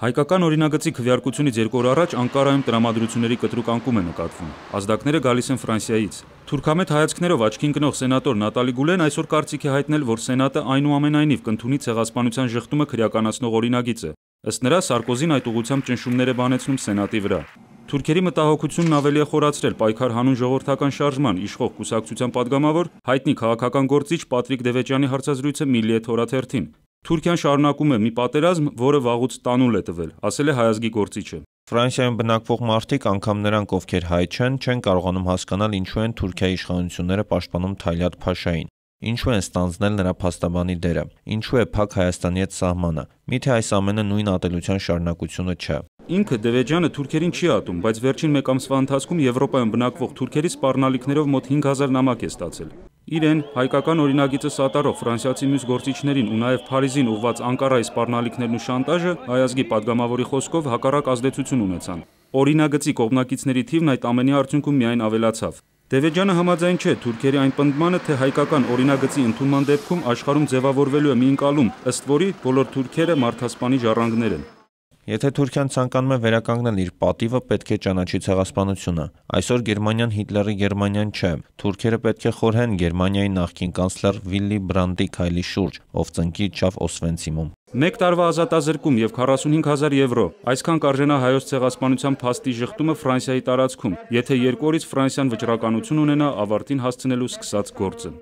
Հայկական օրինագծի քվեարկությունից 2 օր առաջ Անկարայում տրամադրությունների կտրուկ անկում է նկատվում։ Ազդակները գալիս են Ֆրանսիայից։ Թուրքամետ հայացքներով աչքին գնող սենատոր Նատալի Գուլեն այսօր կարծիք է հայտնել, որ սենատը այնուամենայնիվ կընդունի ցեղասպանության ժխտումը քրեականացնող օրինագիծը։ Ըստ նրա Սարկոզին այդ ուղությամբ ճնշումներ է բանեցնում սենատի վրա։ Թուրքերի մտահոգությունն ավելի է խորացրել պայքար հանուն ժողովրդական շարժման իշխող կուսակցության падգամավոր հայտնի քաղաքական գործիչ Պատրիկ Դևեճյանի հարցազրույցը Միլիե թորաթերթին։ Թուրքիան շարունակում է մի պատերազմ, որը վաղուց տանուլ է տվել, ասել է հայազգի գործիչը։ Ֆրանսիայում բնակվող մարդիկ, անգամ նրանք, ովքեր հայ չեն, չեն կարողանում հասկանալ ինչու են Թուրքիայի իշխանությունները պաշտպանում Թայլատ Փաշային։ Ինչու են ստանձնել նրա փաստաբանի դերը։ Ինչու է փակ Հայաստանի հետ սահմանը։ Միթե այս ամենը նույն ատելության շարունակությունը չէ։ Ինքը Դևեջյանը թուրքերին չի ատում, բայց վերջին մեկ ամսվա ընթացքում Եվրոպայում բնակվող թուրքերի սպառնալիքներով մոտ 5000 նամակ է ստացել։ Իրեն հայկական օրինագիծը սատարող ֆրանսիացի մյուս գործիչներին ու նաև Փարիզին ուղված Անկարայի սպառնալիքներն ու շանտաժը հայազգի падգամավորի խոսքով հակառակ ազդեցություն ունեցան։ Օրինագծի կողմնակիցների թիվն այդ ամենի արդյունքում միայն ավելացավ։ Դևեջանը համաձայն չէ Թուրքերի այն պնդմանը, թե հայկական օրինագծի ընդունման դեպքում աշխարհում ձևավորվելու է մի ընկալում, ըստ որի բոլոր թուրքերը մարդասպանի ժառանգներ են։ Եթե Թուրքիան ցանկանում է վերականգնել իր պատիվը, պետք է ճանաչի ցեղասպանությունը։ Այսօր Գերմանիան Հիտլերի Գերմանիան չէ։ Թուրքերը պետք է խորհեն Գերմանիայի նախկին կանցլեր Վիլլի Բրանդի քայլի շուրջ, ով ծնկի իջավ Օսվենցիմում։ Մեկ տարվա ազատազրկում եւ 45000 եվրո։ Այսքան կարժենա հայոց ցեղասպանության փաստի շղթումը Ֆրանսիայի տարածքում, եթե երկորից Ֆրանսիան վճռականություն ունենա ավարտին հասցնելու սկսած գործը։